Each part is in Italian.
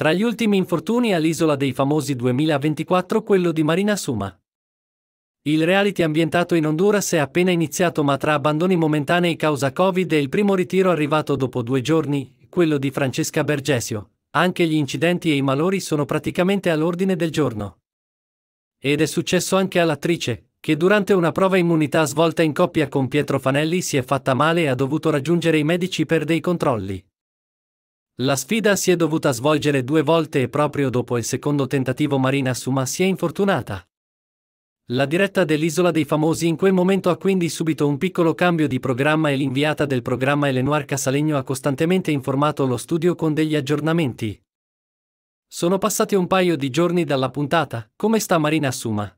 Tra gli ultimi infortuni all'isola dei famosi 2024 quello di Marina Suma. Il reality ambientato in Honduras è appena iniziato ma tra abbandoni momentanei causa Covid e il primo ritiro arrivato dopo due giorni, quello di Francesca Bergesio, anche gli incidenti e i malori sono praticamente all'ordine del giorno. Ed è successo anche all'attrice, che durante una prova immunità svolta in coppia con Pietro Fanelli si è fatta male e ha dovuto raggiungere i medici per dei controlli. La sfida si è dovuta svolgere due volte e proprio dopo il secondo tentativo Marina Suma si è infortunata. La diretta dell'Isola dei Famosi in quel momento ha quindi subito un piccolo cambio di programma e l'inviata del programma Elenoir Casalegno ha costantemente informato lo studio con degli aggiornamenti. Sono passati un paio di giorni dalla puntata, come sta Marina Suma?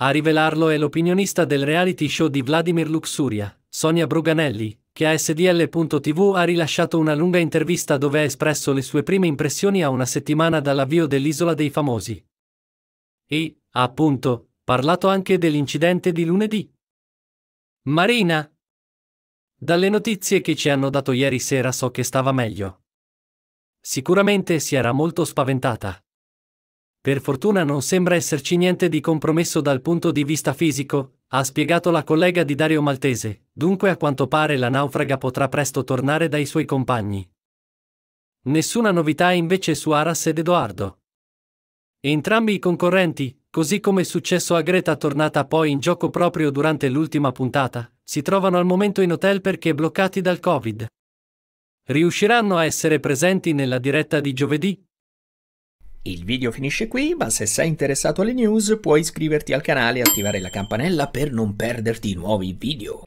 A rivelarlo è l'opinionista del reality show di Vladimir Luxuria, Sonia Bruganelli, che a SDL.tv ha rilasciato una lunga intervista dove ha espresso le sue prime impressioni a una settimana dall'avvio dell'Isola dei Famosi. E, appunto, parlato anche dell'incidente di lunedì. Marina! Dalle notizie che ci hanno dato ieri sera so che stava meglio. Sicuramente si era molto spaventata. Per fortuna non sembra esserci niente di compromesso dal punto di vista fisico, ha spiegato la collega di Dario Maltese, Dunque a quanto pare la naufraga potrà presto tornare dai suoi compagni. Nessuna novità invece su Aras ed Edoardo. Entrambi i concorrenti, così come è successo a Greta tornata poi in gioco proprio durante l'ultima puntata, si trovano al momento in hotel perché bloccati dal Covid. Riusciranno a essere presenti nella diretta di giovedì? Il video finisce qui, ma se sei interessato alle news puoi iscriverti al canale e attivare la campanella per non perderti i nuovi video.